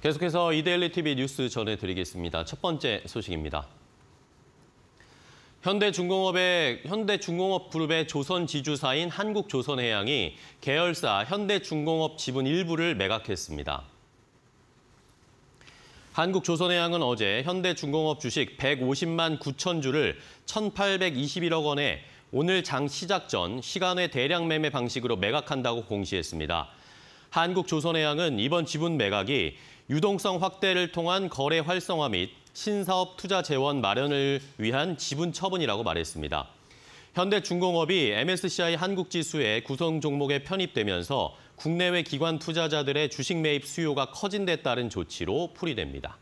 계속해서 이데일리 TV 뉴스 전해드리겠습니다. 첫 번째 소식입니다. 현대중공업의 현대중공업 그룹의 조선 지주사인 한국조선해양이 계열사 현대중공업 지분 일부를 매각했습니다. 한국조선해양은 어제 현대중공업 주식 150만 9천 주를 1,821억 원에 오늘 장 시작 전 시간외 대량 매매 방식으로 매각한다고 공시했습니다. 한국조선해양은 이번 지분 매각이 유동성 확대를 통한 거래 활성화 및 신사업 투자 재원 마련을 위한 지분 처분이라고 말했습니다. 현대중공업이 MSCI 한국지수의 구성 종목에 편입되면서 국내외 기관 투자자들의 주식 매입 수요가 커진 데 따른 조치로 풀이됩니다.